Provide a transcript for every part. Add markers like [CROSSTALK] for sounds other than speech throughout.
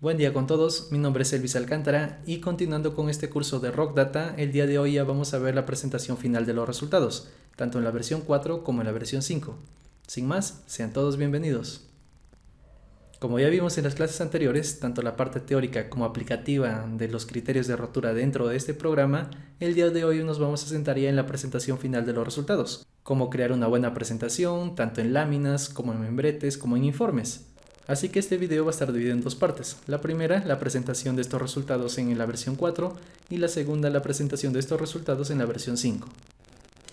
Buen día con todos, mi nombre es Elvis Alcántara y continuando con este curso de Rock Data, el día de hoy ya vamos a ver la presentación final de los resultados, tanto en la versión 4 como en la versión 5. Sin más, sean todos bienvenidos. Como ya vimos en las clases anteriores, tanto la parte teórica como aplicativa de los criterios de rotura dentro de este programa, el día de hoy nos vamos a sentar ya en la presentación final de los resultados, cómo crear una buena presentación, tanto en láminas como en membretes como en informes. Así que este video va a estar dividido en dos partes. La primera, la presentación de estos resultados en la versión 4 y la segunda, la presentación de estos resultados en la versión 5.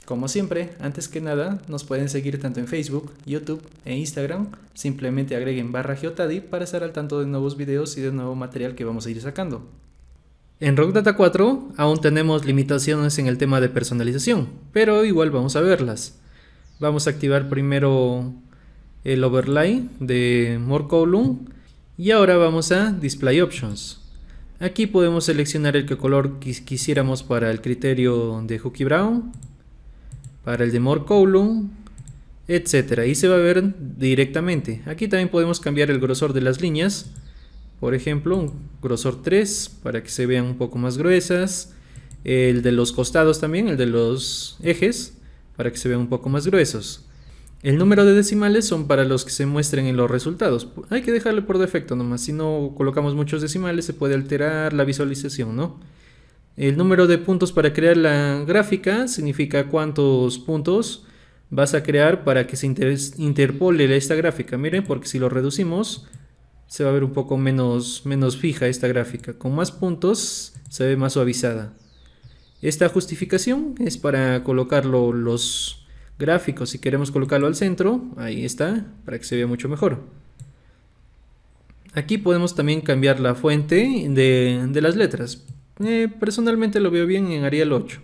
Como siempre, antes que nada, nos pueden seguir tanto en Facebook, YouTube e Instagram. Simplemente agreguen barra Geotadi para estar al tanto de nuevos videos y de nuevo material que vamos a ir sacando. En Rock Data 4 aún tenemos limitaciones en el tema de personalización, pero igual vamos a verlas. Vamos a activar primero el overlay de More Column y ahora vamos a Display Options. Aquí podemos seleccionar el que color quisiéramos para el criterio de Hooky Brown, para el de More Column, etc. y se va a ver directamente aquí también podemos cambiar el grosor de las líneas por ejemplo un grosor 3 para que se vean un poco más gruesas el de los costados también el de los ejes para que se vean un poco más gruesos el número de decimales son para los que se muestren en los resultados. Hay que dejarlo por defecto nomás. Si no colocamos muchos decimales se puede alterar la visualización, ¿no? El número de puntos para crear la gráfica significa cuántos puntos vas a crear para que se interpole esta gráfica. Miren, porque si lo reducimos se va a ver un poco menos, menos fija esta gráfica. Con más puntos se ve más suavizada. Esta justificación es para colocar los gráfico. Si queremos colocarlo al centro, ahí está, para que se vea mucho mejor. Aquí podemos también cambiar la fuente de, las letras. Eh, personalmente lo veo bien en Arial 8.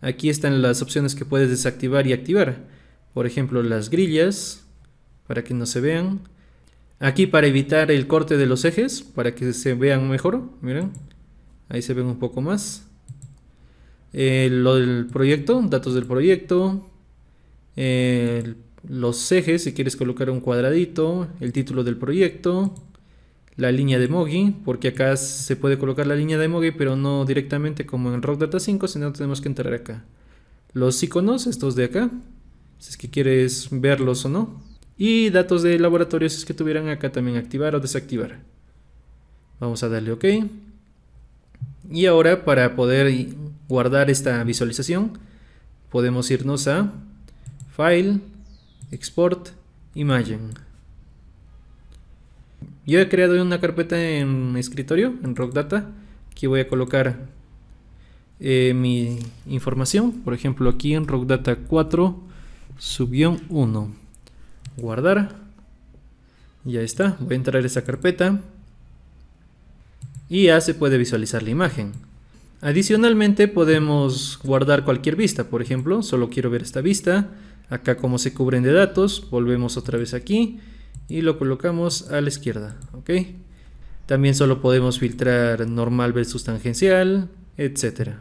Aquí están las opciones que puedes desactivar y activar. Por ejemplo, las grillas, para que no se vean. Aquí para evitar el corte de los ejes, para que se vean mejor. Miren, ahí se ven un poco más. Eh, lo del proyecto, datos del proyecto, eh, los ejes, si quieres colocar un cuadradito, el título del proyecto, la línea de Mogi, porque acá se puede colocar la línea de Mogi pero no directamente como en Rock Data 5, sino tenemos que entrar acá. Los iconos, estos de acá, si es que quieres verlos o no. Y datos de laboratorio, si es que tuvieran acá también activar o desactivar. Vamos a darle OK. Y ahora para poder guardar esta visualización, podemos irnos a File, Export, Imagen. Yo he creado una carpeta en escritorio, en RockData. Aquí voy a colocar eh, mi información. Por ejemplo, aquí en RockData 4, sub 1. Guardar. Ya está. Voy a entrar a esa carpeta. Y ya se puede visualizar la imagen. Adicionalmente podemos guardar cualquier vista. Por ejemplo, solo quiero ver esta vista Acá como se cubren de datos, volvemos otra vez aquí y lo colocamos a la izquierda. ¿ok? También solo podemos filtrar normal versus tangencial, etc.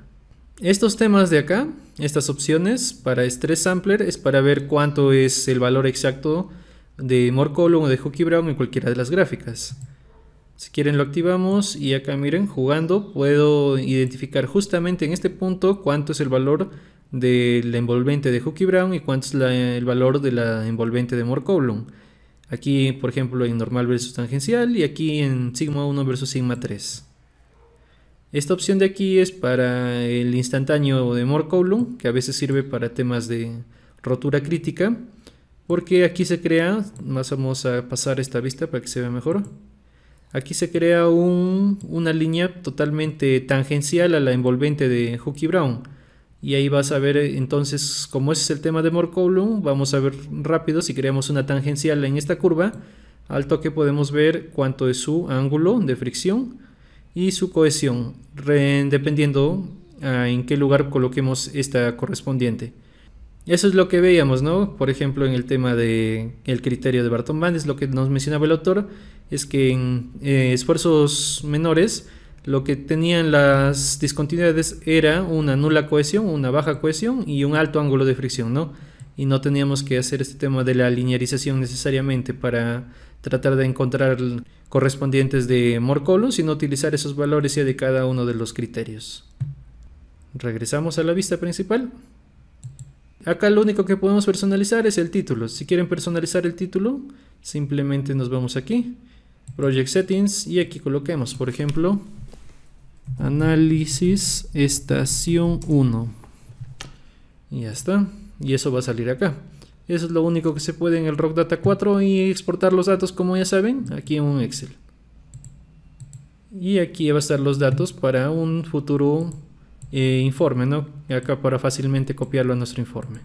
Estos temas de acá, estas opciones para Stress Sampler es para ver cuánto es el valor exacto de More Column o de hockey Brown en cualquiera de las gráficas. Si quieren lo activamos y acá miren, jugando puedo identificar justamente en este punto cuánto es el valor de la envolvente de Hooky Brown y cuánto es el valor de la envolvente de Moore-Coulomb Aquí, por ejemplo, en normal versus tangencial y aquí en sigma 1 versus sigma 3. Esta opción de aquí es para el instantáneo de Moore-Coulomb que a veces sirve para temas de rotura crítica, porque aquí se crea, más vamos a pasar esta vista para que se vea mejor. Aquí se crea una línea totalmente tangencial a la envolvente de Hooky Brown y ahí vas a ver, eh, entonces, como ese es el tema de Coulomb, vamos a ver rápido si creamos una tangencial en esta curva. Al toque podemos ver cuánto es su ángulo de fricción y su cohesión, dependiendo ah, en qué lugar coloquemos esta correspondiente. Eso es lo que veíamos, ¿no? Por ejemplo, en el tema del el criterio de Barton Bandes, lo que nos mencionaba el autor es que en eh, esfuerzos menores lo que tenían las discontinuidades era una nula cohesión, una baja cohesión y un alto ángulo de fricción, ¿no? Y no teníamos que hacer este tema de la linearización necesariamente para tratar de encontrar correspondientes de Morcolo, sino utilizar esos valores ya de cada uno de los criterios. Regresamos a la vista principal. Acá lo único que podemos personalizar es el título. Si quieren personalizar el título, simplemente nos vamos aquí, Project Settings, y aquí coloquemos, por ejemplo, análisis estación 1 y ya está y eso va a salir acá eso es lo único que se puede en el Rock Data 4 y exportar los datos como ya saben aquí en un Excel y aquí va a estar los datos para un futuro eh, informe ¿no? acá para fácilmente copiarlo a nuestro informe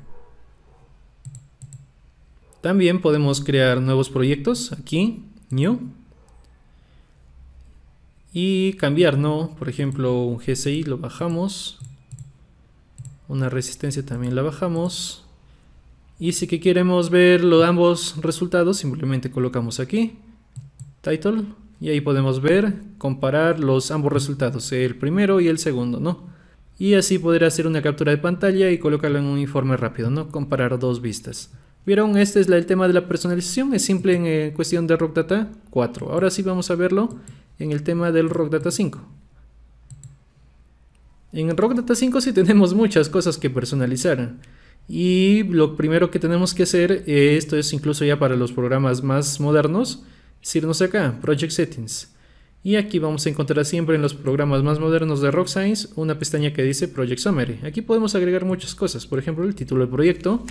también podemos crear nuevos proyectos aquí, New y cambiar, ¿no? Por ejemplo, un GSI lo bajamos, una resistencia también la bajamos. Y si que queremos ver los ambos resultados, simplemente colocamos aquí, title, y ahí podemos ver, comparar los ambos resultados, el primero y el segundo, ¿no? Y así poder hacer una captura de pantalla y colocarla en un informe rápido, ¿no? Comparar dos vistas. ¿Vieron? Este es el tema de la personalización, es simple en eh, cuestión de Rock Data 4. Ahora sí vamos a verlo en el tema del Rock Data 5. En Rock Data 5 sí [LAUGHS] tenemos muchas cosas que personalizar. Y lo primero que tenemos que hacer, eh, esto es incluso ya para los programas más modernos, es irnos acá, Project Settings. Y aquí vamos a encontrar siempre en los programas más modernos de Rock Science una pestaña que dice Project Summary. Aquí podemos agregar muchas cosas, por ejemplo el título del proyecto,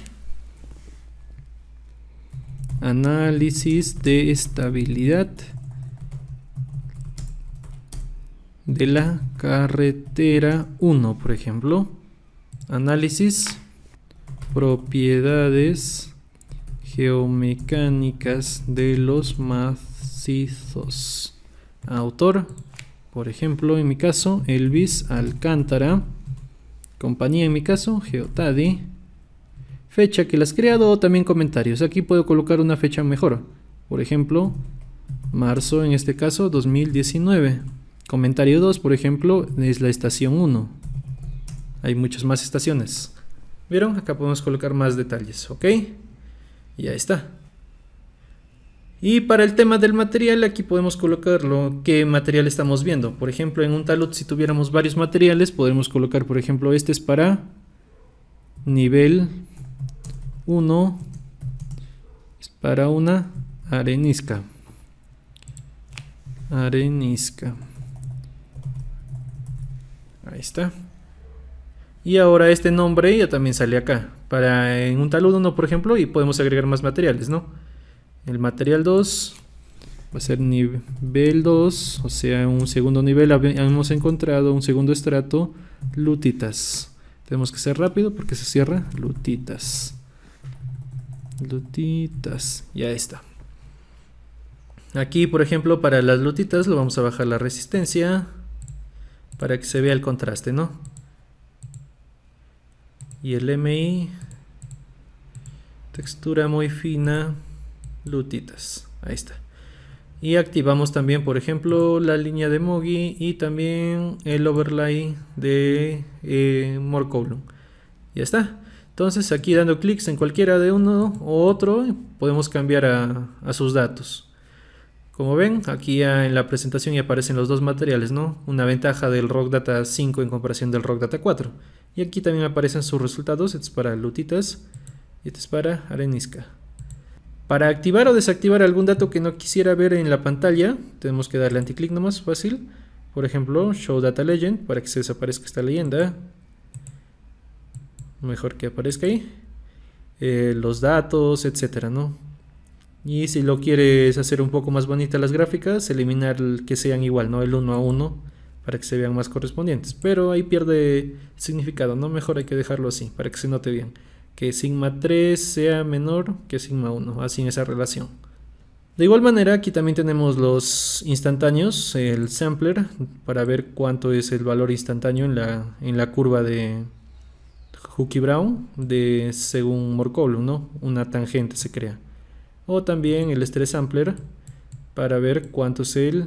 análisis de estabilidad, de la carretera 1, por ejemplo. Análisis, propiedades geomecánicas de los macizos. Autor, por ejemplo, en mi caso, Elvis Alcántara. Compañía, en mi caso, Geotadi. Fecha que las has creado también comentarios. Aquí puedo colocar una fecha mejor. Por ejemplo, marzo, en este caso, 2019. Comentario 2, por ejemplo, es la estación 1. Hay muchas más estaciones. ¿Vieron? Acá podemos colocar más detalles, ¿ok? ya está. Y para el tema del material, aquí podemos colocarlo, qué material estamos viendo. Por ejemplo, en un talud, si tuviéramos varios materiales, podemos colocar, por ejemplo, este es para nivel 1, es para una arenisca. Arenisca. Ahí está. Y ahora este nombre ya también sale acá. Para en un talud 1, por ejemplo, y podemos agregar más materiales, ¿no? El material 2 va a ser nivel 2, o sea, un segundo nivel. Hemos encontrado un segundo estrato, lutitas. Tenemos que ser rápido porque se cierra, lutitas. Lutitas, ya está. Aquí, por ejemplo, para las lutitas lo vamos a bajar la resistencia para que se vea el contraste, ¿no? Y el MI, textura muy fina, lutitas, ahí está. Y activamos también, por ejemplo, la línea de Mogi y también el overlay de eh, More Column. Ya está. Entonces aquí dando clics en cualquiera de uno u otro podemos cambiar a, a sus datos. Como ven, aquí en la presentación ya aparecen los dos materiales, ¿no? Una ventaja del Rock Data 5 en comparación del Rock Data 4. Y aquí también aparecen sus resultados, este es para Lutitas y este es para Arenisca. Para activar o desactivar algún dato que no quisiera ver en la pantalla, tenemos que darle anticlic nomás, fácil. Por ejemplo, Show Data Legend, para que se desaparezca esta leyenda. Mejor que aparezca ahí. Eh, los datos, etcétera, ¿no? Y si lo quieres hacer un poco más bonita las gráficas, eliminar que sean igual, ¿no? El 1 a 1 para que se vean más correspondientes. Pero ahí pierde significado, ¿no? Mejor hay que dejarlo así para que se note bien. Que sigma 3 sea menor que sigma 1, así en esa relación. De igual manera aquí también tenemos los instantáneos, el sampler, para ver cuánto es el valor instantáneo en la, en la curva de Huckie Brown de según Morcolum, ¿no? Una tangente se crea o también el stress sampler para ver cuánto es el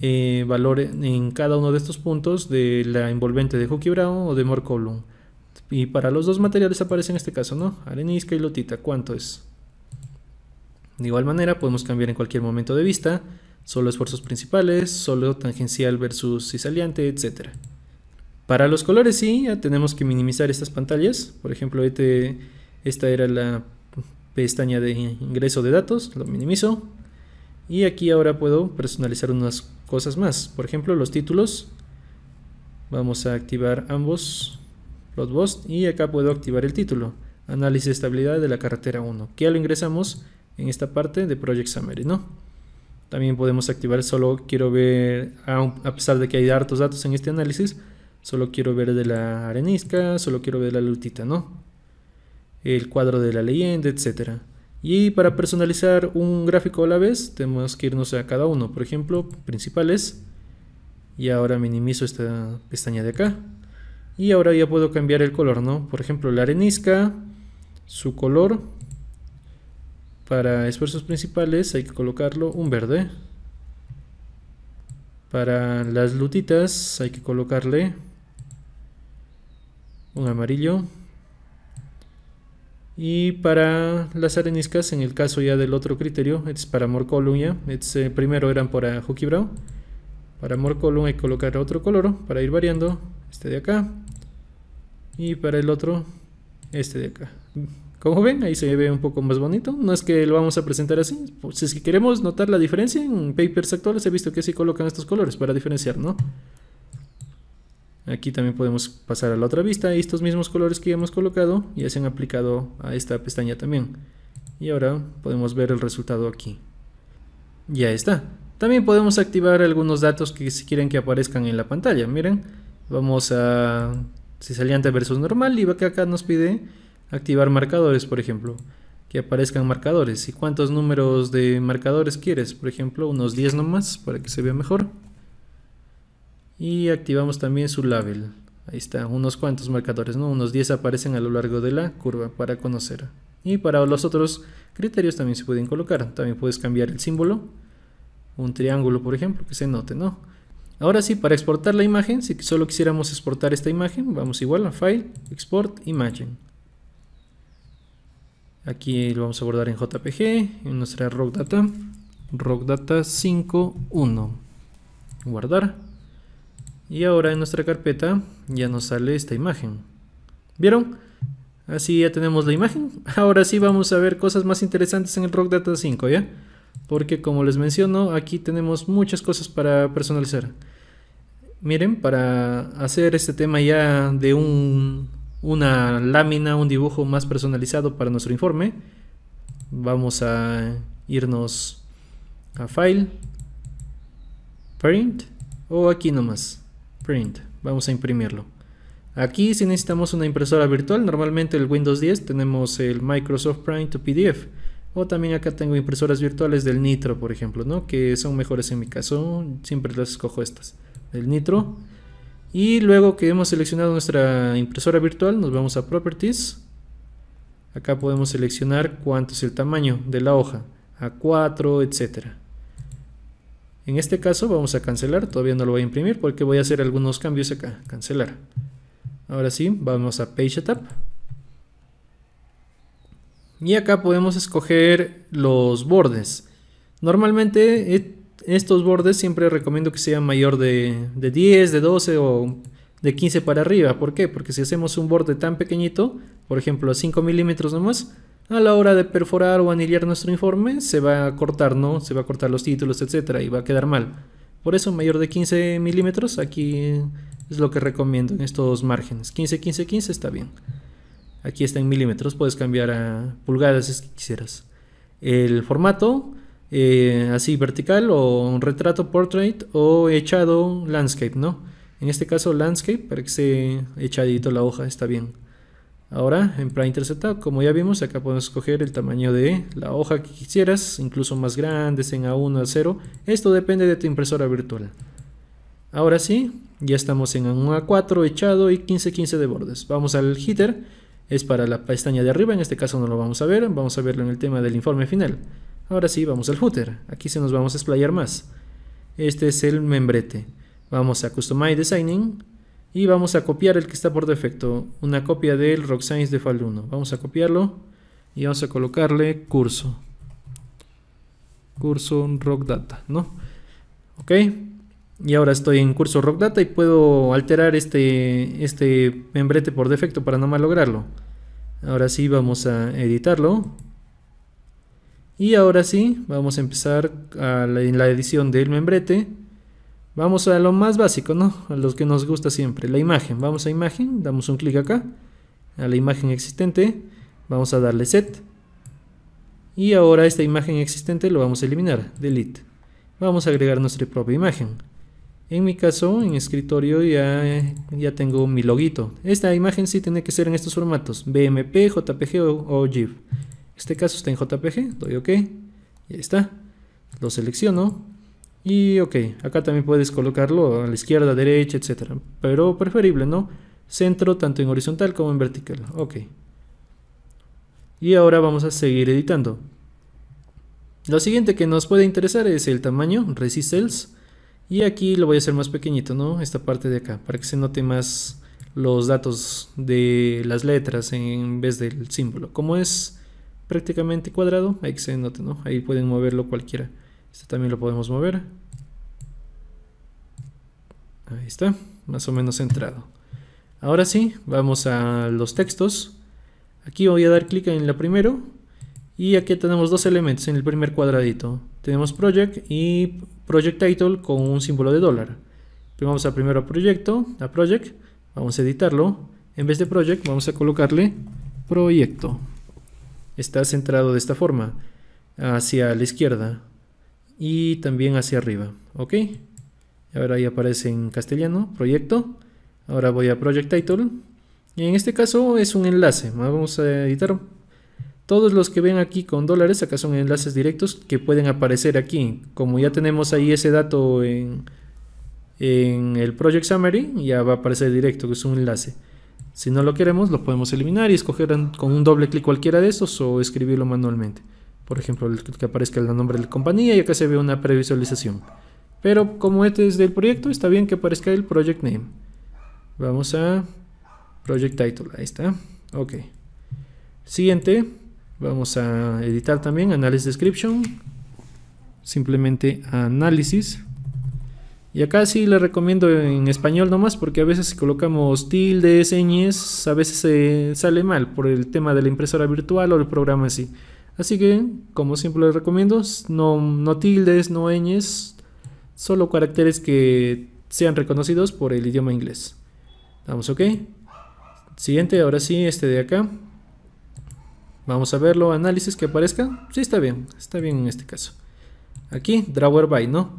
eh, valor en cada uno de estos puntos de la envolvente de Hockey Brown o de More Column. Y para los dos materiales aparece en este caso, ¿no? Arenisca y lotita, ¿cuánto es? De igual manera podemos cambiar en cualquier momento de vista, solo esfuerzos principales, solo tangencial versus cisaliante, etc. Para los colores sí, ya tenemos que minimizar estas pantallas. Por ejemplo, este, esta era la pestaña de ingreso de datos, lo minimizo. Y aquí ahora puedo personalizar unas cosas más. Por ejemplo, los títulos. Vamos a activar ambos, Plotbost, y acá puedo activar el título. Análisis de estabilidad de la carretera 1, que ya lo ingresamos en esta parte de Project Summary, ¿no? También podemos activar solo quiero ver, a pesar de que hay hartos datos en este análisis, solo quiero ver de la arenisca, solo quiero ver la lutita, ¿no? el cuadro de la leyenda, etc. Y para personalizar un gráfico a la vez, tenemos que irnos a cada uno. Por ejemplo, principales. Y ahora minimizo esta pestaña de acá. Y ahora ya puedo cambiar el color, ¿no? Por ejemplo, la arenisca, su color. Para esfuerzos principales hay que colocarlo un verde. Para las lutitas hay que colocarle un amarillo. Y para las areniscas, en el caso ya del otro criterio, es para Morcoluña, ya, eh, primero eran para Hucky Brown. Para Morcoluña hay que colocar otro color para ir variando, este de acá. Y para el otro, este de acá. Como ven, ahí se ve un poco más bonito. No es que lo vamos a presentar así. Pues, si queremos notar la diferencia, en papers actuales he visto que sí colocan estos colores para diferenciar, ¿no? Aquí también podemos pasar a la otra vista y estos mismos colores que hemos colocado ya se han aplicado a esta pestaña también. Y ahora podemos ver el resultado aquí. Ya está. También podemos activar algunos datos que si quieren que aparezcan en la pantalla. Miren, vamos a si saliente versus normal y que acá nos pide activar marcadores, por ejemplo. Que aparezcan marcadores. ¿Y cuántos números de marcadores quieres? Por ejemplo, unos 10 nomás para que se vea mejor y activamos también su label. Ahí está, unos cuantos marcadores, ¿no? Unos 10 aparecen a lo largo de la curva para conocer. Y para los otros criterios también se pueden colocar. También puedes cambiar el símbolo, un triángulo por ejemplo, que se note, ¿no? Ahora sí, para exportar la imagen, si solo quisiéramos exportar esta imagen, vamos igual a File, Export, Imagen. Aquí lo vamos a guardar en JPG, en nuestra rock Data, rock Data 5.1. Guardar. Y ahora en nuestra carpeta ya nos sale esta imagen. ¿Vieron? Así ya tenemos la imagen. [LAUGHS] Ahora sí vamos a ver cosas más interesantes en el Rock Data 5, ¿ya? Porque como les menciono, aquí tenemos muchas cosas para personalizar. Miren, para hacer este tema ya de un, una lámina, un dibujo más personalizado para nuestro informe, vamos a irnos a File, Print o aquí nomás print. Vamos a imprimirlo. Aquí si necesitamos una impresora virtual, normalmente el Windows 10 tenemos el Microsoft Print to PDF. O también acá tengo impresoras virtuales del Nitro, por ejemplo, ¿no? Que son mejores en mi caso, siempre las escojo estas, del Nitro. Y luego que hemos seleccionado nuestra impresora virtual, nos vamos a Properties. Acá podemos seleccionar cuánto es el tamaño de la hoja, a 4, etcétera. En este caso vamos a cancelar, todavía no lo voy a imprimir porque voy a hacer algunos cambios acá, cancelar. Ahora sí, vamos a Page Setup. Y acá podemos escoger los bordes. Normalmente estos bordes siempre recomiendo que sean mayor de, de 10, de 12 o de 15 para arriba. ¿Por qué? Porque si hacemos un borde tan pequeñito, por ejemplo 5 milímetros nomás, a la hora de perforar o anillar nuestro informe se va a cortar, ¿no? Se va a cortar los títulos, etcétera, y va a quedar mal. Por eso mayor de 15 milímetros aquí es lo que recomiendo en estos márgenes. 15, 15, 15 está bien. Aquí está en milímetros, puedes cambiar a pulgadas si quisieras. El formato, eh, así vertical o un retrato portrait o echado landscape, ¿no? En este caso landscape para que se echadito la hoja, está bien. Ahora en Printer Setup, como ya vimos, acá podemos escoger el tamaño de la hoja que quisieras, incluso más grandes en A1, A0. Esto depende de tu impresora virtual. Ahora sí, ya estamos en un A4 echado y 15, 15 de bordes. Vamos al header, es para la pestaña de arriba, en este caso no lo vamos a ver, vamos a verlo en el tema del informe final. Ahora sí, vamos al footer, aquí se nos vamos a explayar más. Este es el membrete. Vamos a Customize Designing y vamos a copiar el que está por defecto, una copia del Rock Science de 1 Vamos a copiarlo y vamos a colocarle curso. Curso Rock Data, ¿no? Ok. Y ahora estoy en curso Rock Data y puedo alterar este, este membrete por defecto para no malograrlo. Ahora sí vamos a editarlo. Y ahora sí, vamos a empezar en la edición del membrete. Vamos a lo más básico, ¿no? A los que nos gusta siempre, la imagen. Vamos a imagen, damos un clic acá, a la imagen existente, vamos a darle set. Y ahora esta imagen existente lo vamos a eliminar, delete. Vamos a agregar nuestra propia imagen. En mi caso, en escritorio ya, ya tengo mi loguito. Esta imagen sí tiene que ser en estos formatos, BMP, JPG o, GIF. Este caso está en JPG, doy OK, ya está. Lo selecciono, y ok, acá también puedes colocarlo a la izquierda, derecha, etc. Pero preferible, ¿no? Centro tanto en horizontal como en vertical. Ok. Y ahora vamos a seguir editando. Lo siguiente que nos puede interesar es el tamaño, resistance. Y aquí lo voy a hacer más pequeñito, ¿no? Esta parte de acá, para que se note más los datos de las letras en vez del símbolo. Como es prácticamente cuadrado, ahí que se note, ¿no? Ahí pueden moverlo cualquiera. Este también lo podemos mover. Ahí está, más o menos centrado. Ahora sí, vamos a los textos. Aquí voy a dar clic en la primero. Y aquí tenemos dos elementos en el primer cuadradito. Tenemos Project y Project Title con un símbolo de dólar. Vamos a primero a Proyecto, a Project. Vamos a editarlo. En vez de Project vamos a colocarle Proyecto. Está centrado de esta forma, hacia la izquierda y también hacia arriba, ¿ok? Ahora ahí aparece en castellano, proyecto. Ahora voy a Project Title. Y en este caso es un enlace. Vamos a editar. Todos los que ven aquí con dólares, acá son enlaces directos que pueden aparecer aquí. Como ya tenemos ahí ese dato en, en el Project Summary, ya va a aparecer directo, que es un enlace. Si no lo queremos, lo podemos eliminar y escoger con un doble clic cualquiera de esos o escribirlo manualmente. Por ejemplo, que aparezca el nombre de la compañía y acá se ve una previsualización. Pero como este es del proyecto, está bien que aparezca el project name. Vamos a project title, ahí está. Ok. Siguiente, vamos a editar también analysis description. Simplemente análisis. Y acá sí le recomiendo en español nomás porque a veces si colocamos tildes, ñes, a veces se sale mal por el tema de la impresora virtual o el programa así. Así que, como siempre les recomiendo, no, no tildes, no ñes, solo caracteres que sean reconocidos por el idioma inglés. Damos ok. Siguiente, ahora sí, este de acá. Vamos a verlo, análisis que aparezca. Sí, está bien, está bien en este caso. Aquí, drawer by, ¿no?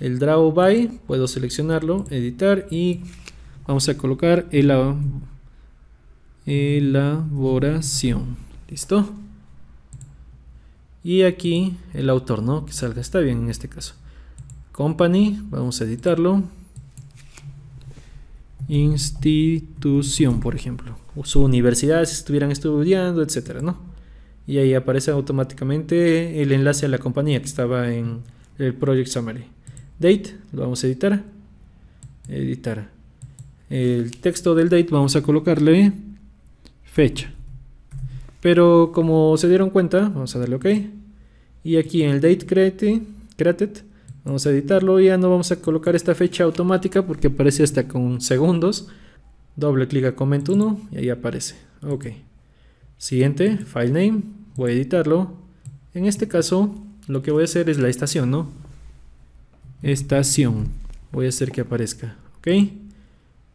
El draw by, puedo seleccionarlo, editar y vamos a colocar el elaboración. ¿Listo? y aquí el autor, ¿no? Que salga, está bien en este caso. Company, vamos a editarlo. Institución, por ejemplo. O su universidad, si estuvieran estudiando, etcétera, ¿no? Y ahí aparece automáticamente el enlace a la compañía que estaba en el Project Summary. Date, lo vamos a editar. Editar. El texto del date vamos a colocarle fecha. Pero como se dieron cuenta, vamos a darle OK. Y aquí en el date created, vamos a editarlo ya no vamos a colocar esta fecha automática porque aparece hasta con segundos. Doble clic a comment 1 y ahí aparece. Ok. Siguiente, file name, voy a editarlo. En este caso, lo que voy a hacer es la estación, ¿no? Estación. Voy a hacer que aparezca. Ok.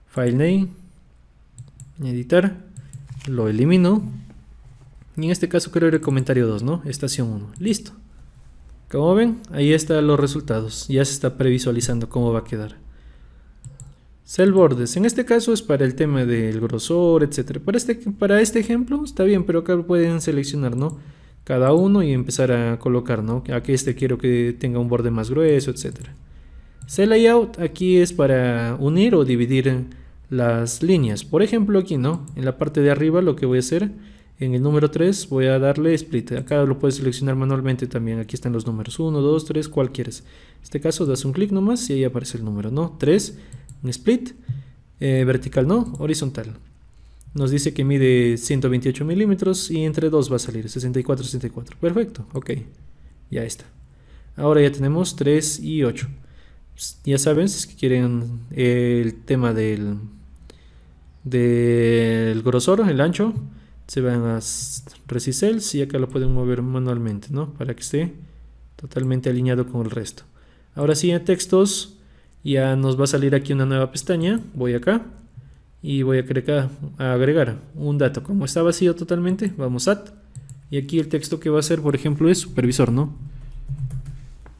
File name. Editar. Lo elimino y en este caso creo que era el comentario 2, ¿no? Estación 1. Listo. Como ven, ahí están los resultados. Ya se está previsualizando cómo va a quedar. Cell bordes, En este caso es para el tema del grosor, etc. Para este, para este ejemplo está bien, pero acá pueden seleccionar, ¿no? Cada uno y empezar a colocar, ¿no? Aquí este quiero que tenga un borde más grueso, etc. Cell layout aquí es para unir o dividir las líneas. Por ejemplo aquí, ¿no? En la parte de arriba lo que voy a hacer en el número 3 voy a darle split. Acá lo puedes seleccionar manualmente también. Aquí están los números 1, 2, 3, cual quieres. En este caso das un clic nomás y ahí aparece el número, ¿no? 3, un split, eh, vertical no, horizontal. Nos dice que mide 128 milímetros y entre 2 va a salir, 64, 64. Perfecto, ok, ya está. Ahora ya tenemos 3 y 8. Ya saben, si es que quieren eh, el tema del, del grosor, el ancho, se van a Resicels y acá lo pueden mover manualmente, ¿no? Para que esté totalmente alineado con el resto. Ahora sí, en textos ya nos va a salir aquí una nueva pestaña. Voy acá y voy a, crear, agregar un dato. Como está vacío totalmente, vamos a y aquí el texto que va a ser, por ejemplo, es supervisor, ¿no?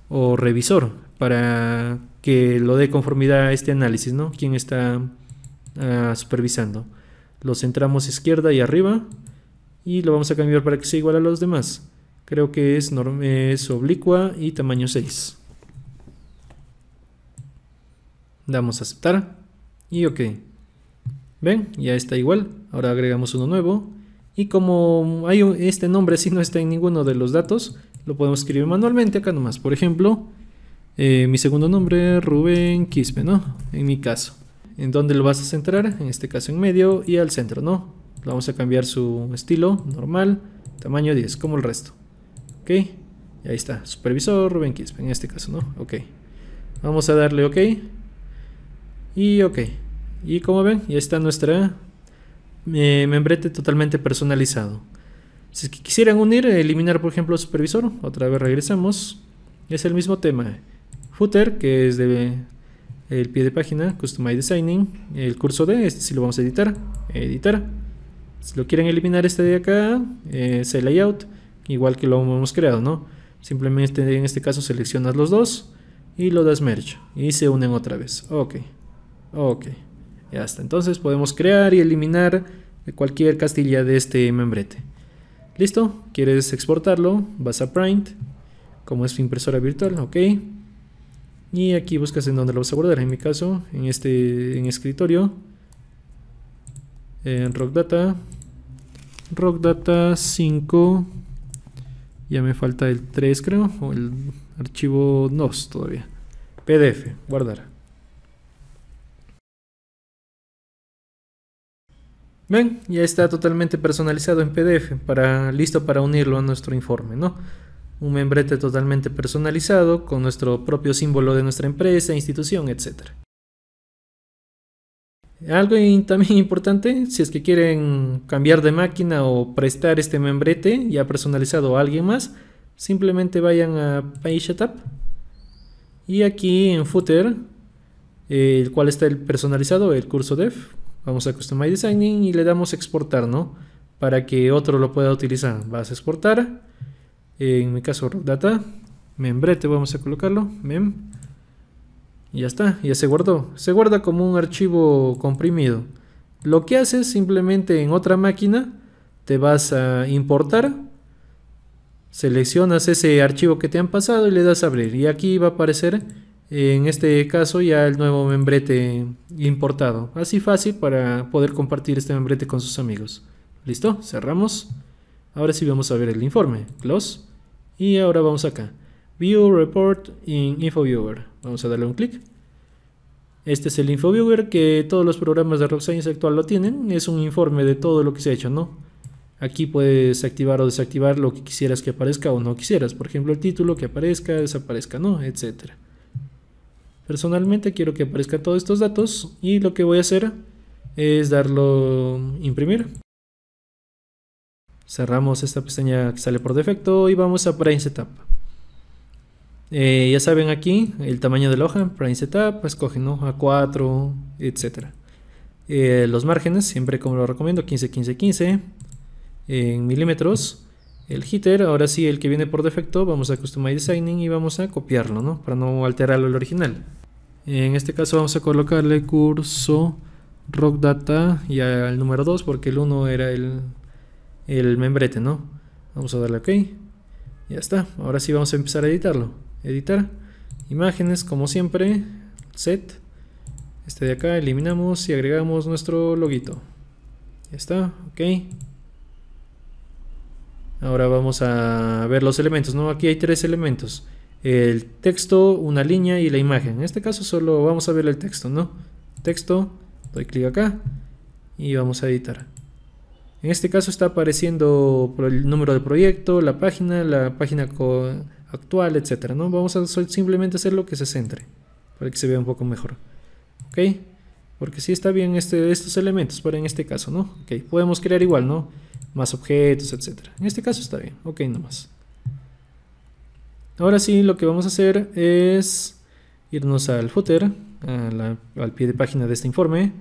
O revisor, para que lo dé conformidad a este análisis, ¿no? ¿Quién está ah, supervisando? lo centramos izquierda y arriba y lo vamos a cambiar para que sea igual a los demás creo que es, es oblicua y tamaño 6 damos a aceptar y ok ven ya está igual ahora agregamos uno nuevo y como hay este nombre si no está en ninguno de los datos lo podemos escribir manualmente acá nomás por ejemplo eh, mi segundo nombre Rubén Quispe no en mi caso en dónde lo vas a centrar, en este caso en medio y al centro, ¿no? Vamos a cambiar su estilo, normal, tamaño 10, como el resto. Ok, y ahí está, supervisor Rubén Quispe, en este caso, ¿no? Ok, vamos a darle ok y ok. Y como ven, ya está nuestra eh, membrete totalmente personalizado. Si quisieran unir, eliminar por ejemplo supervisor, otra vez regresamos. Es el mismo tema. Footer, que es de el pie de página, Customize Designing, el curso de, este sí lo vamos a editar, editar. Si lo quieren eliminar este de acá, eh, es el layout, igual que lo hemos creado, ¿no? Simplemente en este caso seleccionas los dos y lo das merge y se unen otra vez. Ok, ok, ya está. Entonces podemos crear y eliminar cualquier castilla de este membrete. Listo, quieres exportarlo, vas a Print, como es impresora virtual, ok y aquí buscas en donde lo vas a guardar, en mi caso en este en escritorio en rockdata data data 5 ya me falta el 3 creo o el archivo 2 todavía pdf guardar ven ya está totalmente personalizado en pdf para listo para unirlo a nuestro informe no un membrete totalmente personalizado con nuestro propio símbolo de nuestra empresa, institución, etc. Algo también importante, si es que quieren cambiar de máquina o prestar este membrete ya personalizado a alguien más, simplemente vayan a Setup y aquí en footer, el cual está el personalizado, el curso dev, vamos a Customize Designing y le damos exportar, ¿no? Para que otro lo pueda utilizar. Vas a exportar en mi caso data membrete vamos a colocarlo mem y ya está ya se guardó se guarda como un archivo comprimido lo que haces simplemente en otra máquina te vas a importar seleccionas ese archivo que te han pasado y le das a abrir y aquí va a aparecer en este caso ya el nuevo membrete importado así fácil para poder compartir este membrete con sus amigos listo cerramos ahora sí vamos a ver el informe close y ahora vamos acá. View Report in InfoViewer. Vamos a darle un clic. Este es el InfoViewer que todos los programas de Rock Science actual lo tienen. Es un informe de todo lo que se ha hecho, ¿no? Aquí puedes activar o desactivar lo que quisieras que aparezca o no quisieras. Por ejemplo, el título que aparezca, desaparezca, ¿no? Etcétera. Personalmente quiero que aparezcan todos estos datos y lo que voy a hacer es darlo imprimir cerramos esta pestaña que sale por defecto y vamos a Prime Setup. Eh, ya saben aquí el tamaño de la hoja, Prime Setup, escogen pues ¿no? A4, etc. Eh, los márgenes, siempre como lo recomiendo, 15, 15, 15 en milímetros. El heater, ahora sí el que viene por defecto, vamos a Customize Designing y vamos a copiarlo, ¿no? Para no alterarlo al original. En este caso vamos a colocarle curso rock data y al número 2 porque el 1 era el el membrete, ¿no? Vamos a darle OK. Ya está. Ahora sí vamos a empezar a editarlo. Editar. Imágenes, como siempre. Set. Este de acá eliminamos y agregamos nuestro loguito. Ya está. OK. Ahora vamos a ver los elementos, ¿no? Aquí hay tres elementos. El texto, una línea y la imagen. En este caso solo vamos a ver el texto, ¿no? Texto, doy clic acá y vamos a editar. En este caso está apareciendo el número de proyecto, la página, la página actual, etc. ¿no? Vamos a simplemente hacer lo que se centre para que se vea un poco mejor. ¿Ok? Porque si sí está bien este, estos elementos, pero en este caso, ¿no? Ok, podemos crear igual, ¿no? Más objetos, etc. En este caso está bien. Ok, nomás. Ahora sí, lo que vamos a hacer es irnos al footer, al pie de página de este informe.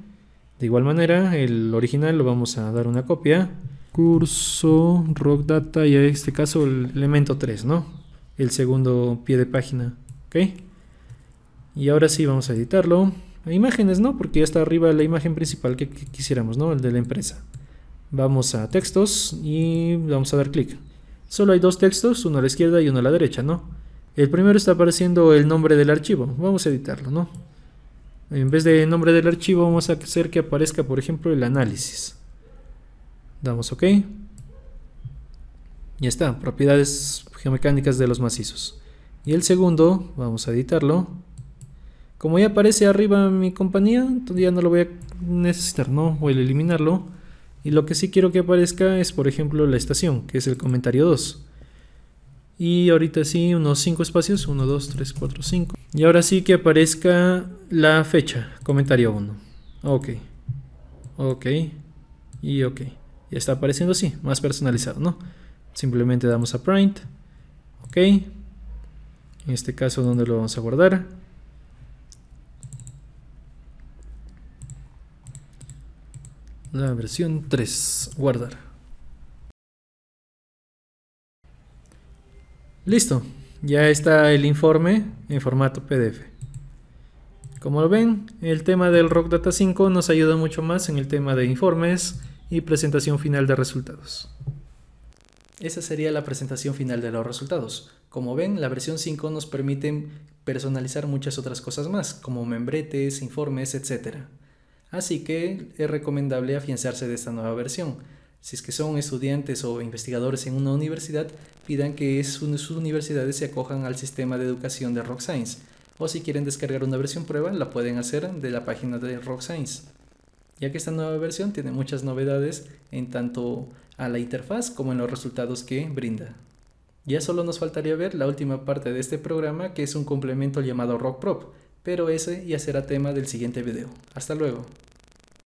De igual manera, el original lo vamos a dar una copia. Curso, rock data y en este caso el elemento 3, ¿no? El segundo pie de página, ¿ok? Y ahora sí vamos a editarlo. imágenes, ¿no? Porque ya está arriba la imagen principal que, que quisiéramos, ¿no? El de la empresa. Vamos a textos y vamos a dar clic. Solo hay dos textos, uno a la izquierda y uno a la derecha, ¿no? El primero está apareciendo el nombre del archivo. Vamos a editarlo, ¿no? en vez de nombre del archivo vamos a hacer que aparezca por ejemplo el análisis damos ok ya está, propiedades geomecánicas de los macizos y el segundo, vamos a editarlo como ya aparece arriba mi compañía, entonces ya no lo voy a necesitar, no voy a eliminarlo y lo que sí quiero que aparezca es por ejemplo la estación, que es el comentario 2 y ahorita sí, unos 5 espacios, 1, 2, 3, 4, 5. Y ahora sí que aparezca la fecha, comentario 1. Ok, ok, y ok. Ya está apareciendo así, más personalizado, ¿no? Simplemente damos a print, ok. En este caso, ¿dónde lo vamos a guardar? La versión 3, guardar. Listo, ya está el informe en formato PDF. Como ven, el tema del Rock Data 5 nos ayuda mucho más en el tema de informes y presentación final de resultados. Esa sería la presentación final de los resultados. Como ven, la versión 5 nos permite personalizar muchas otras cosas más, como membretes, informes, etc. Así que es recomendable afianzarse de esta nueva versión si es que son estudiantes o investigadores en una universidad, pidan que sus universidades se acojan al sistema de educación de Rock O si quieren descargar una versión prueba, la pueden hacer de la página de Rock Ya que esta nueva versión tiene muchas novedades en tanto a la interfaz como en los resultados que brinda. Ya solo nos faltaría ver la última parte de este programa que es un complemento llamado RockProp, pero ese ya será tema del siguiente video. Hasta luego.